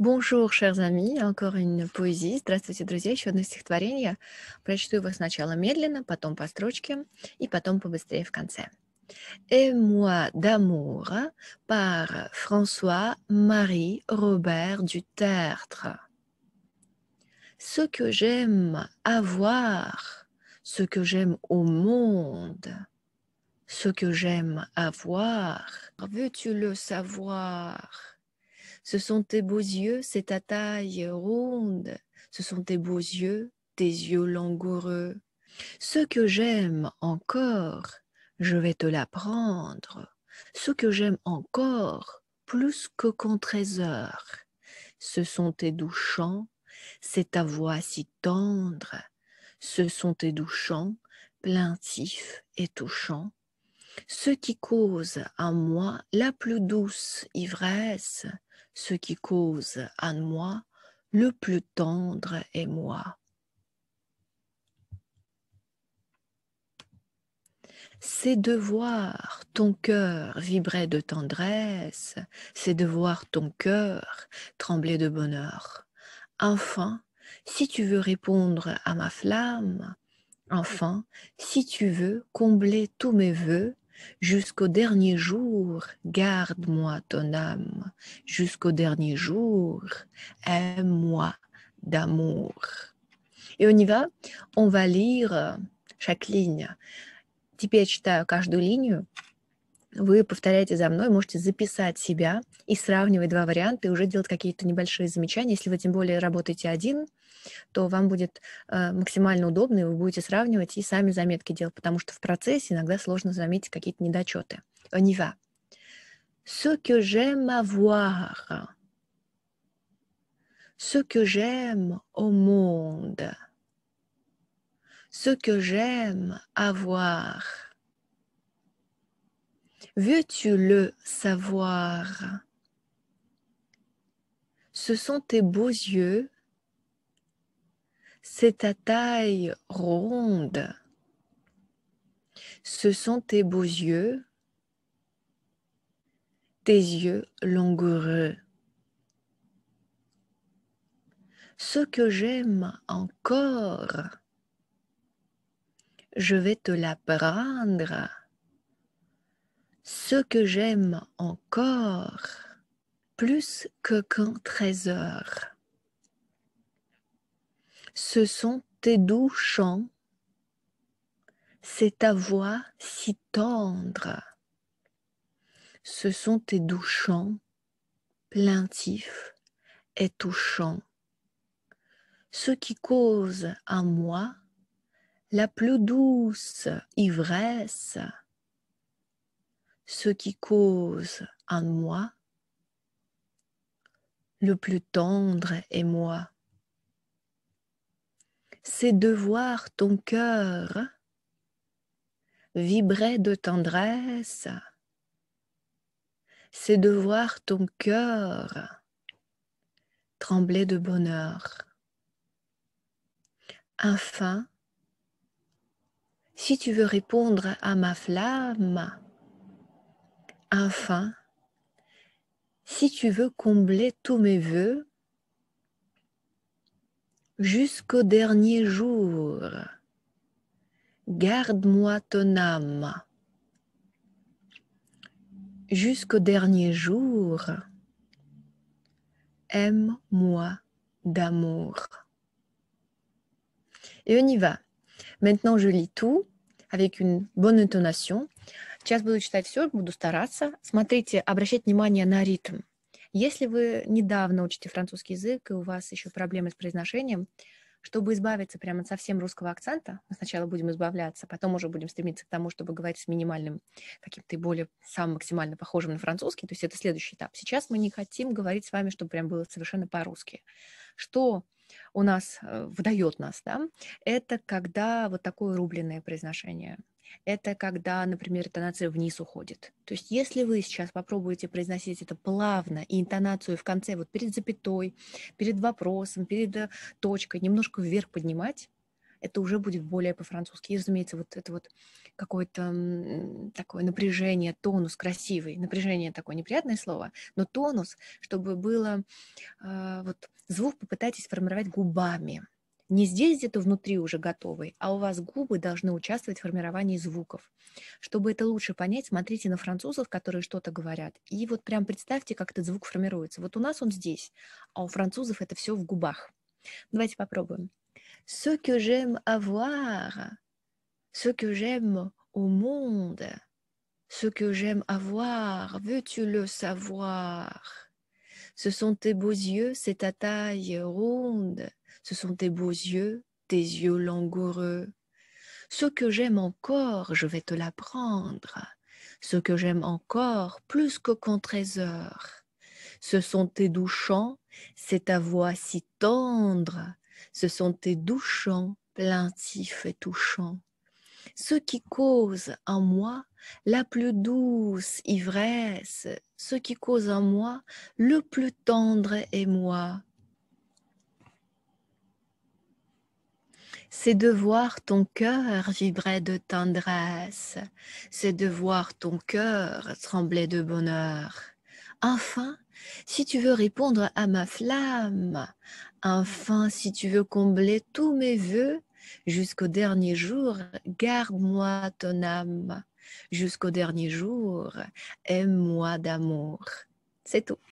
Bonjour, chers amis. Encore une poésie. Здравствуйте, друзья. Еще одно стихотворение. Прочту его сначала медленно, потом по строчке и потом побыстрее в конце. Et «Э, moi d'amour par François-Marie Robert du Tertre. Ce que j'aime avoir, ce que j'aime au monde, ce que j'aime avoir, veux-tu le savoir? Ce sont tes beaux yeux, c'est ta taille ronde. Ce sont tes beaux yeux, tes yeux langoureux. Ce que j'aime encore, je vais te l'apprendre. Ce que j'aime encore, plus que qu'en trésor. Ce sont tes doux chants, c'est ta voix si tendre. Ce sont tes doux chants, plaintifs et touchants. Ce qui cause à moi la plus douce ivresse, ce qui cause en moi le plus tendre moi. C'est de voir ton cœur vibrer de tendresse, c'est de voir ton cœur trembler de bonheur. Enfin, si tu veux répondre à ma flamme, enfin, si tu veux combler tous mes voeux, Jusqu'au dernier jour, garde-moi ton âme. Jusqu'au dernier jour, aime-moi d'amour. Et on y va, on va lire euh, chaque ligne. Теперь читаю каждую линию, вы повторяете за мной, можете записать себя и сравнивать два варианта, и уже делать какие-то небольшие замечания. Если вы тем более работаете один, то вам будет э, максимально удобно, и вы будете сравнивать и сами заметки делать, потому что в процессе иногда сложно заметить какие-то недочеты. On y va. Ce que j'aime avoir. Ce que j'aime au monde. Ce que j'aime avoir. Veux-tu le savoir Ce sont tes beaux yeux, c'est ta taille ronde. Ce sont tes beaux yeux, tes yeux langoureux. Ce que j'aime encore, je vais te l'apprendre ce que j'aime encore plus que quand 13 heures. Ce sont tes doux chants, c'est ta voix si tendre. Ce sont tes doux chants, plaintifs et touchants, ce qui cause à moi la plus douce ivresse ce qui cause en moi le plus tendre moi C'est de voir ton cœur vibrer de tendresse. C'est de voir ton cœur trembler de bonheur. Enfin, si tu veux répondre à ma flamme, enfin, si tu veux combler tous mes voeux jusqu'au dernier jour, garde-moi ton âme. Jusqu'au dernier jour, aime-moi d'amour. Et on y va. Maintenant, je lis tout avec une bonne intonation. Сейчас буду читать все, буду стараться. Смотрите, обращать внимание на ритм. Если вы недавно учите французский язык и у вас еще проблемы с произношением, чтобы избавиться прямо от совсем русского акцента, мы сначала будем избавляться, потом уже будем стремиться к тому, чтобы говорить с минимальным, каким-то и более самым максимально похожим на французский, то есть это следующий этап. Сейчас мы не хотим говорить с вами, чтобы прям было совершенно по-русски. Что у нас э, выдает нас, да, это когда вот такое рубленное произношение – это когда, например, интонация вниз уходит. То есть если вы сейчас попробуете произносить это плавно и интонацию в конце, вот перед запятой, перед вопросом, перед э, точкой, немножко вверх поднимать, это уже будет более по-французски. И, разумеется, вот это вот какое-то такое напряжение, тонус красивый. Напряжение такое неприятное слово, но тонус, чтобы было... Э, вот звук попытайтесь формировать губами – не здесь где-то внутри уже готовый, а у вас губы должны участвовать в формировании звуков. Чтобы это лучше понять, смотрите на французов, которые что-то говорят, и вот прям представьте, как этот звук формируется. Вот у нас он здесь, а у французов это все в губах. Давайте попробуем. Ce que j'aime avoir, ce que j'aime au monde, ce que j'aime avoir, veux-tu le savoir? Ce sont tes beaux yeux, c'est ta taille ronde. Ce sont tes beaux yeux, tes yeux langoureux. Ce que j'aime encore, je vais te l'apprendre. Ce que j'aime encore plus que qu'en trésor. Ce sont tes doux chants, c'est ta voix si tendre. Ce sont tes doux chants, plaintifs et touchants. Ce qui cause en moi la plus douce ivresse, ce qui cause en moi le plus tendre émoi, c'est de voir ton cœur vibrer de tendresse, c'est de voir ton cœur trembler de bonheur. Enfin, si tu veux répondre à ma flamme, enfin, si tu veux combler tous mes voeux jusqu'au dernier jour, garde-moi ton âme. Jusqu'au dernier jour, aime-moi d'amour. C'est tout.